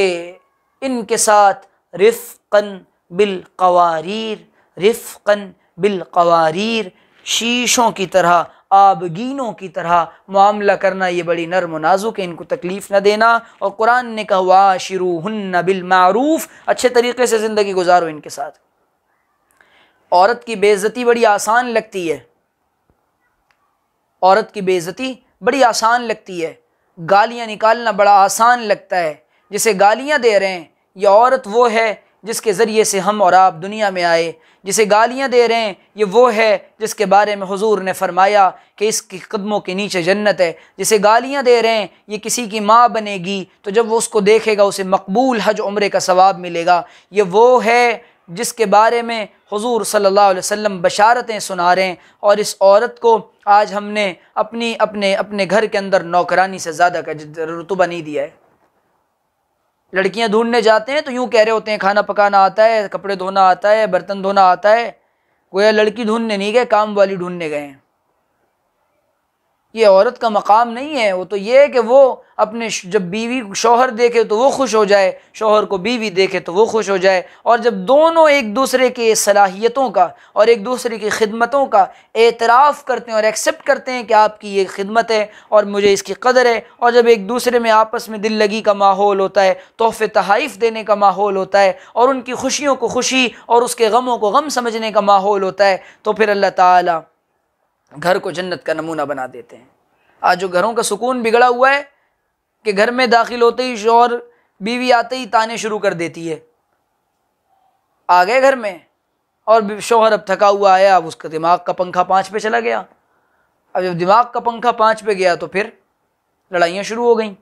इनके साथ रिफ्त रिफ़न बिलकवारीर रिफ़न बिलकवारीर शीशों की तरह आबगीनों की तरह मामला करना ये बड़ी नरम नाजुक है इनको तकलीफ़ न देना और कुरान ने कहा वा शिरुहन्न बिलमारूफ़ अच्छे तरीके से ज़िंदगी गुजारो इनके साथ औरत की बेज़ती बड़ी आसान लगती है औरत की बेज़ती बड़ी आसान लगती है गालियाँ निकालना बड़ा आसान लगता है जिसे गालियाँ दे रहे हैं यह औरत वो है जिसके ज़रिए से हम और आप दुनिया में आए जिसे गालियाँ दे रहे हैं ये वो है जिसके बारे में हुजूर ने फरमाया कि इसके कदमों के नीचे जन्नत है जिसे गालियाँ दे रहे हैं ये किसी की माँ बनेगी तो जब वो उसको देखेगा उसे मकबूल हज उम्र का सवाब मिलेगा ये वो है जिसके बारे में हुजूर सल्लल्लाहु अलैहि वसल्लम बशारतें सुना रहे हैं और इस औरत को आज हमने अपनी अपने अपने घर के अंदर नौकरानी से ज़्यादा का रुतबा नहीं दिया है लड़कियां ढूंढने जाते हैं तो यूँ कह रहे होते हैं खाना पकाना आता है कपड़े धोना आता है बर्तन धोना आता है कोई लड़की ढूंढने नहीं गए काम वाली ढूंढने गए हैं ये औरत का मकाम नहीं है वो तो ये है कि वो अपने जब बीवी शोहर देखे तो वो खुश हो जाए शोहर को बीवी देखे तो वो खुश हो जाए और जब दोनों एक दूसरे के सलाहियतों का और एक दूसरे की खिदमतों का एतराफ़ करते हैं और एक्सेप्ट करते हैं कि आपकी ये खिदमत है और मुझे इसकी कदर है और जब एक दूसरे में आपस में दिल लगी का माहौल होता है तोहफ़े तहाइफ देने का माहौल होता है और उनकी खुशियों को खुशी और उसके गमों को गम समझने का माहौल होता है तो फिर अल्लाह त घर को जन्नत का नमूना बना देते हैं आज जो घरों का सुकून बिगड़ा हुआ है कि घर में दाखिल होते ही शोर बीवी आते ही ताने शुरू कर देती है आ गए घर में और शोहर अब थका हुआ आया अब उसका दिमाग का पंखा पाँच पे चला गया अब जब दिमाग का पंखा पाँच पे गया तो फिर लड़ाइयाँ शुरू हो गईं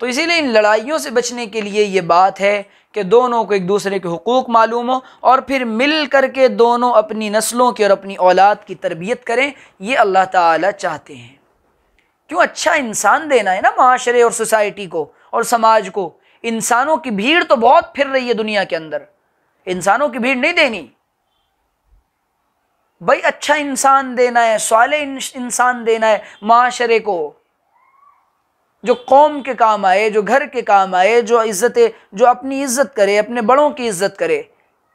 तो इसीलिए इन लड़ाइयों से बचने के लिए ये बात है कि दोनों को एक दूसरे के हकूक़ मालूम हो और फिर मिल कर के दोनों अपनी नस्लों की और अपनी औलाद की तरबियत करें ये अल्लाह ताला चाहते हैं क्यों अच्छा इंसान देना है ना माशरे और सोसाइटी को और समाज को इंसानों की भीड़ तो बहुत फिर रही है दुनिया के अंदर इंसानों की भीड़ नहीं देनी भाई अच्छा इंसान देना है साले इंसान देना है माशरे को जो कौम के काम आए जो घर के काम आए जो इज़्ज़त जो अपनी इज़्ज़त करे अपने बड़ों की इज़्ज़त करे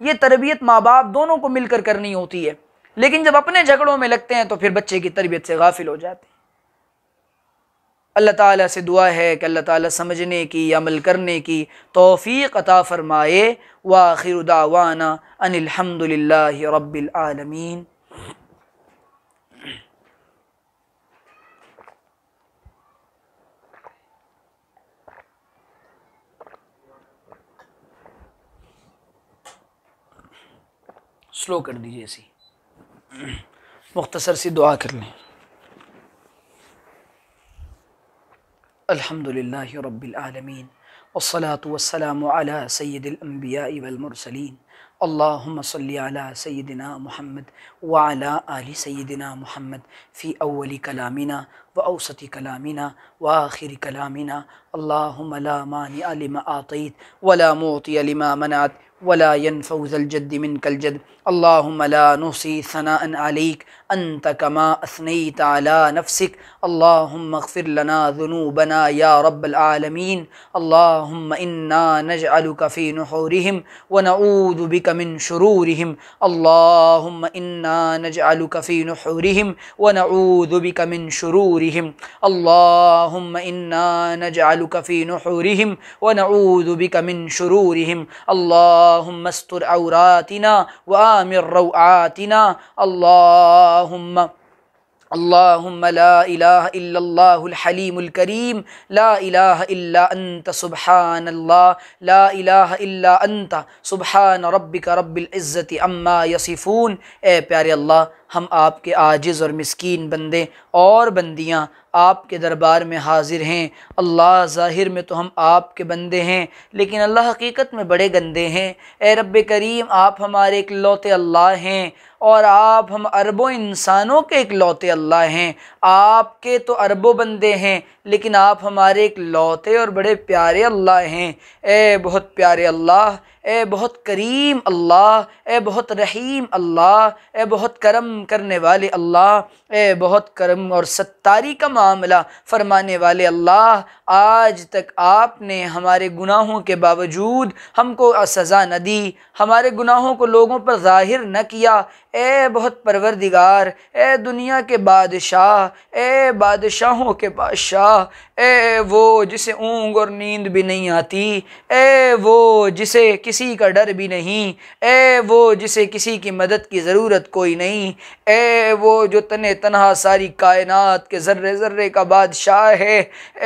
ये तरबियत माँ बाप दोनों को मिलकर करनी होती है लेकिन जब अपने झगड़ों में लगते हैं तो फिर बच्चे की तरबियत से गाफिल हो जाते हैं अल्लाह ताला से दुआ है कि अल्लाह ताला समझने की अमल करने की तोफ़ी अता फ़रमाए व आखिर दावाना अनिलहमदिल्ला रबालमीन سلو کر دیجئے اسی مختصر سی دعا کر لیں الحمد لله رب العالمين والصلاة والسلام على سيد الأنبياء والمرسلين اللهم صل على سيدنا محمد وعلى آل سيدنا محمد في أول كلامنا وأوسط كلامنا وآخر كلامنا اللهم لا مانع لما أعطيت ولا معطي لما منعت ولا ينفوذ الجد منك الجد اللهم لا نوصي ثناء عليك أنت كما أثنيت على نفسك اللهم اغفر لنا ذنوبنا يا رب العالمين اللهم إنا نجعلك في نحورهم ونعوذ بك من شرورهم اللهم إنا نجعلك في نحورهم ونعوذ بك من شرورهم اللهم إنا نجعلك في نحورهم ونعوذ بك من شرورهم اللهم استر عوراتنا وآ मिर्रआतना अल्लाहुम्मा अल्लाहुम्म ला इलाह इल्लल्लाहुल हलीमुल करीम ला इलाह इल्ला अंत सुबहानल्लाह ला इलाह इल्ला अंत सुबहान रब्बिक रब्बिल इज्जति अम्मा यसिफून ए प्यारे अल्लाह हम आपके आजिज़ और मिसकीन बंदे और बंदियाँ आपके दरबार में हाजिर हैं अल्लाह ज़ाहिर में तो हम आपके बंदे हैं लेकिन अल्लाह हकीकत में बड़े गंदे हैं ए रब करीम आप हमारे एक लौते अल्लाह हैं और आप हम अरबों इंसानों के एक लौते अल्लाह हैं आपके तो अरबों बंदे हैं लेकिन आप हमारे एक लौते और बड़े प्यारे अल्लाह हैं ए बहुत प्यारे अल्लाह ए बहुत करीम अल्लाह ए बहुत रहीम अल्लाह ए बहुत करम करने वाले अल्लाह ए बहुत करम और सत्तारी का मामला फरमाने वाले अल्लाह आज तक आपने हमारे गुनाहों के बावजूद हमको सज़ा न दी हमारे गुनाहों को लोगों पर ज़ाहिर न किया ए बहुत परवरदिगार ए दुनिया के बादशाह ए बादशाहों के बादशाह ए वो जिसे ऊँग और नींद भी नहीं आती ए वो जिसे किस किसी का डर भी नहीं ए वो जिसे किसी की मदद की ज़रूरत कोई नहीं ए वो जो तन तनहा सारी कायनात के ज़र्रे ज़र्रे का बादशाह है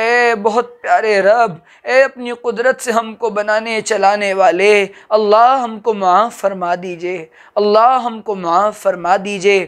ए बहुत प्यारे रब ए अपनी कुदरत से हमको बनाने चलाने वाले अल्लाह हमको माफ़ फरमा दीजिए अल्लाह हमको माफ़ फरमा दीजिए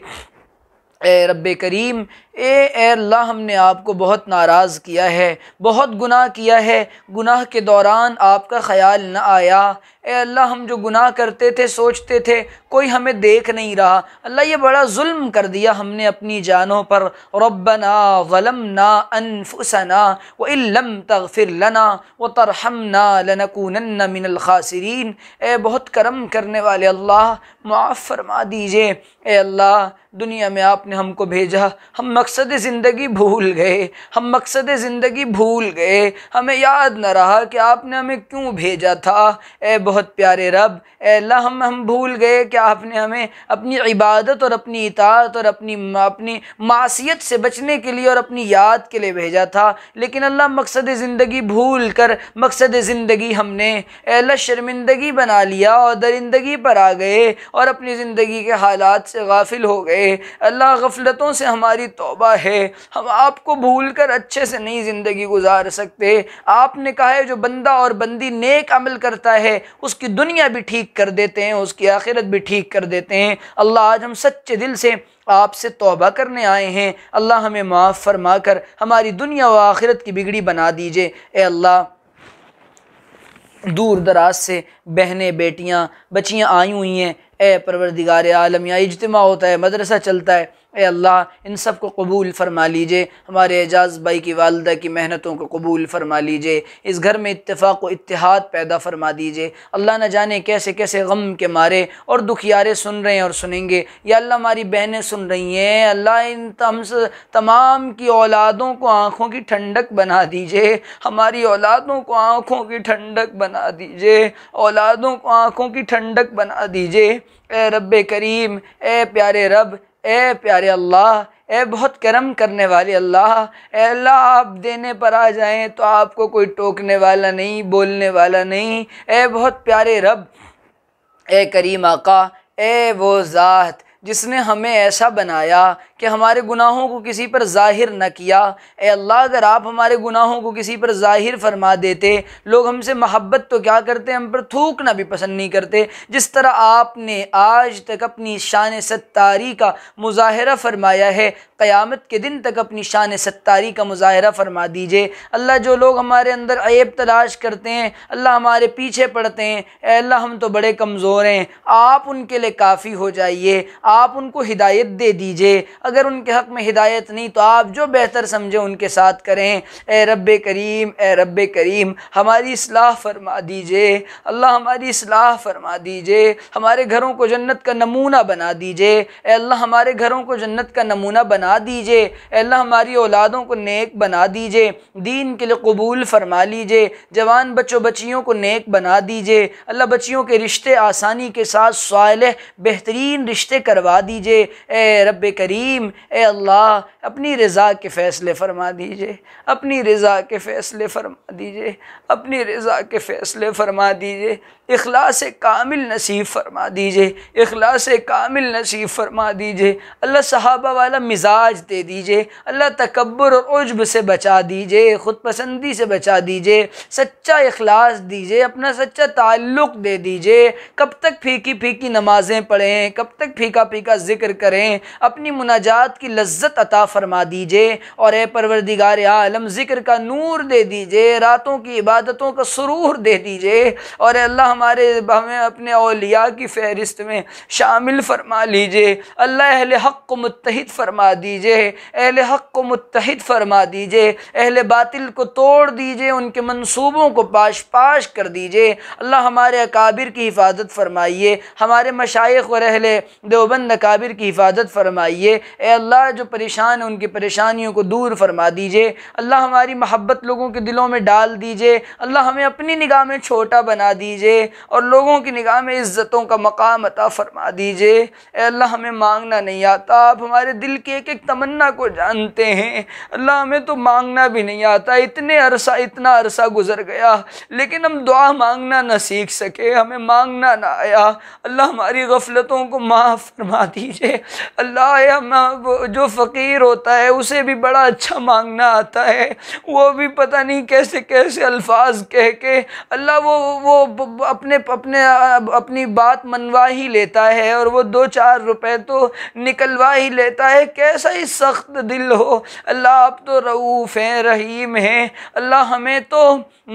ए रब करीम ए अल्लाह हमने आपको बहुत नाराज़ किया है बहुत गुनाह किया है गुनाह के दौरान आपका ख्याल न आया ए अल्लाह हम जो गुनाह करते थे सोचते थे कोई हमें देख नहीं रहा अल्लाह ये बड़ा जुल्म कर दिया हमने अपनी जानों पर रबना वलम ना अनफसना व इलम तगफिर लना व तरहम ना लनकून मिनलखासरीन ए बहुत करम करने वाले अल्लाह मुआफ़ फरमा दीजिए ए अल्लाह दुनिया में आपने हमको भेजा हम मकसद ज़िंदगी भूल गए हम मकसद ज़िंदगी भूल गए हमें याद न रहा कि आपने हमें क्यों भेजा था ए बहुत प्यारे रब अल्लाह हम हम भूल गए कि आपने हमें अपनी इबादत और अपनी इतात और अपनी अपनी मासीत से बचने के लिए और अपनी याद के लिए भेजा था लेकिन अल्लाह मकसद ज़िंदगी भूल कर मकसद ज़िंदगी हमने अल्लाह शर्मिंदगी बना लिया और दरिंदगी पर आ गए और अपनी ज़िंदगी के हालात से गाफिल हो गए अल्लाह गफलतों से हमारी तो तौबा है हम आपको भूल कर अच्छे से नहीं ज़िंदगी गुजार सकते आपने कहा है जो बंदा और बंदी नेक अमल करता है उसकी दुनिया भी ठीक कर देते हैं उसकी आखिरत भी ठीक कर देते हैं अल्लाह आज हम सच्चे दिल से आपसे तौबा करने आए हैं अल्लाह हमें माफ़ फरमा कर हमारी दुनिया व आखिरत की बिगड़ी बना दीजिए ए अल्लाह दूर दराज से बहनें बेटियाँ बच्चियाँ आई हुई हैं ए परवरदिगार आलम यहाँ इजतम होता है मदरसा चलता है ए अल्लाह इन सब को कबूल फरमा लीजिए हमारे एजाज भाई की वालदा की मेहनतों को कबूल फरमा लीजिए इस घर में इतफ़ाक़ व इतिहाद पैदा फरमा दीजिए अल्लाह न जाने कैसे कैसे गम के मारे और दुखियारे सुन रहे हैं और सुनेंगे या अल्लाह हमारी बहनें सुन रही हैं अल्लाह इन हम तमाम की औलादों को आँखों की ठंडक बना दीजिए हमारी औलादों को आँखों की ठंडक बना दीजिए औलादों को आँखों की ठंडक बना दीजिए ए रब करीम ए प्यारे रब ए प्यारे अल्लाह ए बहुत करम करने वाले अल्लाह ए अल्लाह आप देने पर आ जाएं तो आपको कोई टोकने वाला नहीं बोलने वाला नहीं ए बहुत प्यारे रब ए करीम आका ए वो ज़ात जिसने हमें ऐसा बनाया कि हमारे गुनाहों को किसी पर ज़ाहिर न किया ए अल्लाह अगर आप हमारे गुनाहों को किसी पर ज़ाहिर फरमा देते लोग हमसे मोहब्बत तो क्या करते हम पर थूकना भी पसंद नहीं करते जिस तरह आपने आज तक अपनी शान सत्तारी का मुजाहरा फरमाया है क़यामत के दिन तक अपनी शान सत्तारी का मुजाहरा फरमा दीजिए अल्लाह जो लोग हमारे अंदर ऐब तलाश करते हैं अल्लाह हमारे पीछे पड़ते हैं अल्लाह हम तो बड़े कमज़ोर हैं आप उनके लिए काफ़ी हो जाइए आप उनको हिदायत दे दीजिए अगर उनके हक़ में हिदायत नहीं तो आप जो बेहतर समझें उनके साथ करें ए रब करीम ए रब करीम हमारी असलाह फरमा दीजिए अल्लाह हमारी असलाह फरमा दीजिए हमारे घरों को जन्नत का नमूना बना दीजिए अल्लाह हमारे घरों को जन्नत का नमूना बना दीजिए अल्लाह हमारी औलादों को नेक बना दीजिए दीन के लिए कबूल फरमा लीजिए जवान बच्चों बच्चियों को नेक बना दीजिए अल्लाह बच्चियों के रिश्ते आसानी के साथ साल बेहतरीन रिश्ते करवा दीजिए ए रब करीम करीम ए अल्लाह अपनी रज़ा के फ़ैसले फरमा दीजिए अपनी रज़ा के फ़ैसले फरमा दीजिए अपनी रज़ा के फ़ैसले फरमा दीजिए अखलास कामिल नसीब फरमा दीजिए अखलास कामिल नसीब फरमा दीजिए अल्लाह सहाबा वाला मिजाज दे दीजिए अल्लाह तकबर और उजब से बचा दीजिए ख़ुद पसंदी से बचा दीजिए सच्चा अखलास दीजिए अपना सच्चा ताल्लुक़ दे दीजिए कब तक फीकी फीकी नमाज़ें पढ़ें कब तक फीका फीका ज़िक्र करें अपनी मुनाज निजात की लज्जत अता फरमा दीजिए और ए परवरदिगार आलम ज़िक्र का नूर दे दीजिए रातों की इबादतों का सुरूर दे दीजिए और अल्लाह हमारे हमें अपने अलिया की फ़हरिस्त में शामिल फरमा लीजिए अल्लाह अहल हक़ को मुतहद फरमा दीजिए अहल हक़ को मुतहद फरमा दीजिए अहल बातिल को तोड़ दीजिए उनके मनसूबों को पाश पाश कर दीजिए अल्लाह हमारे अकाबिर की हिफाजत फरमाइए हमारे मशाइ और अहल देवबंद अकाबिर की हिफाजत फरमाइए ए अल्लाह जो परेशान हैं उनकी परेशानियों को दूर फरमा दीजिए अल्लाह हमारी महब्बत लोगों के दिलों में डाल दीजिए अल्लाह हमें अपनी निगाह में छोटा बना दीजिए और लोगों की निगाह में इज़्ज़तों का मकाम अता फरमा दीजिए ए अल्लाह हमें मांगना नहीं आता आप हमारे दिल की एक एक तमन्ना को जानते हैं अल्लाह हमें तो मांगना भी नहीं आता इतने अरसा इतना अरसा गुजर गया लेकिन हम दुआ मांगना ना सीख सके हमें मांगना ना आया अल्लाह हमारी गफलतों को माफ़ फरमा दीजिए अल्लाह हम जो फ़कीर होता है उसे भी बड़ा अच्छा मांगना आता है वो भी पता नहीं कैसे कैसे अल्फाज कह के अल्लाह वो वो अपने अपने अपनी बात मनवा ही लेता है और वो दो चार रुपए तो निकलवा ही लेता है कैसा ही सख्त दिल हो अल्लाह आप तो रऊफ़ हैं रहीम हैं अल्लाह हमें तो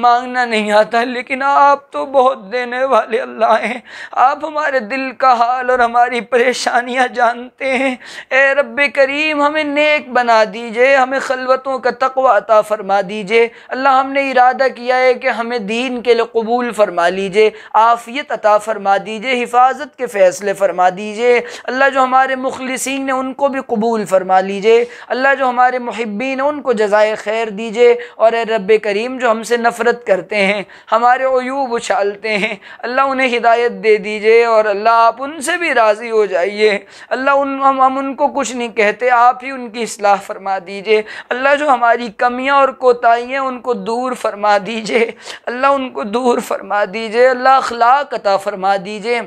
मांगना नहीं आता लेकिन आप तो बहुत देने वाले अल्लाह हैं आप हमारे दिल का हाल और हमारी परेशानियाँ जानते हैं ए रब करीम हमें नेक बना दीजिए हमें खलवतों का तकवा अता फ़रमा दीजिए अल्लाह हमने इरादा किया है कि हमें दीन के लिए कबूल फ़रमा लीजिए आफ़ियत अता फ़रमा दीजिए हिफाजत के फ़ैसले फ़रमा दीजिए अल्लाह जो हमारे मुखलसिन ने उनको भी कबूल फ़रमा लीजिए अल्लाह जो हमारे महब्बीन है उनको जजाय खैर दीजिए और रब करीम जो हमसे नफ़रत करते हैं हमारे अयूब उछालते हैं अल्लाह उन्हें हिदायत दे दीजिए और अल्लाह आप उनसे भी राज़ी हो जाइए अल्लाह उन हम, हम उनको कुछ कुछ नहीं कहते आप ही उनकी असलाह फरमा दीजिए अल्लाह जो हमारी कमियाँ और कोताहियाँ उनको दूर फरमा दीजिए अल्लाह उनको दूर फरमा दीजिए अल्लाह अखलाक अता फरमा दीजिए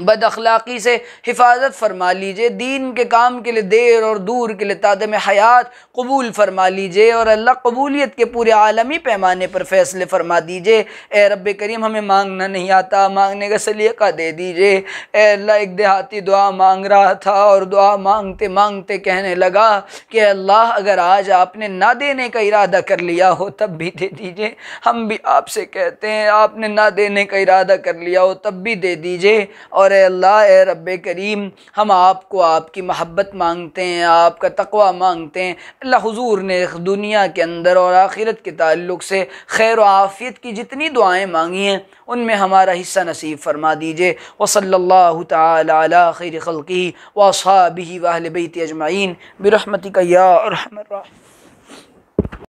बद अखलाक़ी से हिफाजत फरमा लीजिए दीन के काम के लिए देर और दूर के लिए तादम हयात कबूल फरमा लीजिए और अल्लाह कबूलियत के पूरे आलमी पैमाने पर फ़ैसले फरमा दीजिए ए रब करीम हमें मांगना नहीं आता मांगने का सलीका दे दीजिए ए अल्लाह एक देहाती दुआ मांग रहा था और दुआ मांगते मांगते कहने लगा कि अल्लाह अगर आज आपने ना देने का इरादा कर लिया हो तब भी दे दीजिए हम भी आपसे कहते हैं आपने ना देने का इरादा कर लिया हो तब भी दे दीजिए और और अल्लाह रब करीम हम आपको आपकी महब्बत मांगते हैं आपका तकवा मांगते हैं अल्लाह हजूर ने दुनिया के अंदर और आखिरत के ताल्लुक से खैर आफ़ियत की जितनी दुआएँ मांगी हैं उनमें हमारा हिस्सा नसीब फरमा दीजिए वसल्ला तिर खलकी वसाबी वाहबी अजमाइन बरहमती और